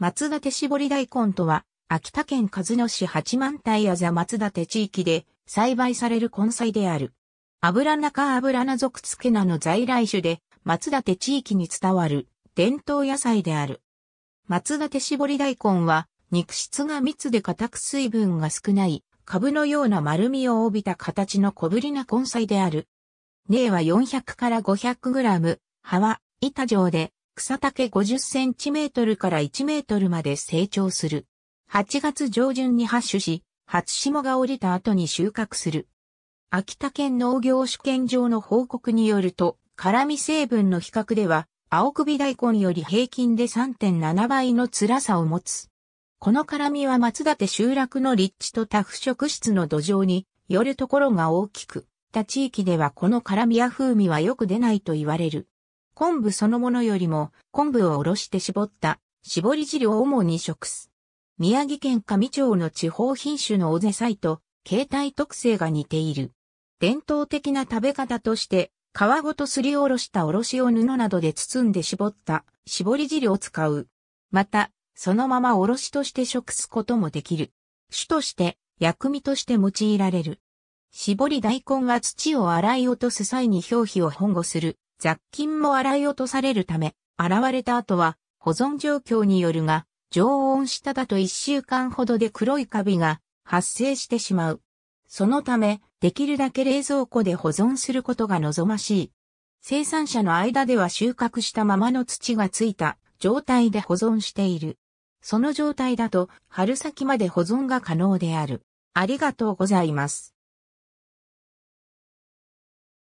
松立絞り大根とは、秋田県鹿角市八幡平あざ松立地域で栽培される根菜である。油中油菜属付け菜の在来種で、松立地域に伝わる伝統野菜である。松立絞り大根は、肉質が密で硬く水分が少ない、株のような丸みを帯びた形の小ぶりな根菜である。根は400から500 g 葉は板状で、草丈50センチメートルから1メートルまで成長する。8月上旬に発種し、初霜が降りた後に収穫する。秋田県農業試験場の報告によると、辛味成分の比較では、青首大根より平均で3.7倍の辛さを持つ。この辛味は松立集落の立地と多腐食質の土壌によるところが大きく、他地域ではこの辛味や風味はよく出ないと言われる。昆布そのものよりも昆布をおろして絞った絞り汁を主に食す。宮城県上町の地方品種のおぜイと形態特性が似ている。伝統的な食べ方として、皮ごとすりおろしたおろしを布などで包んで絞った絞り汁を使う。また、そのままおろしとして食すこともできる。種として、薬味として用いられる。絞り大根は土を洗い落とす際に表皮を保護する雑菌も洗い落とされるため、現れた後は保存状況によるが、常温下だと1週間ほどで黒いカビが発生してしまう。そのため、できるだけ冷蔵庫で保存することが望ましい。生産者の間では収穫したままの土がついた状態で保存している。その状態だと春先まで保存が可能である。ありがとうございます。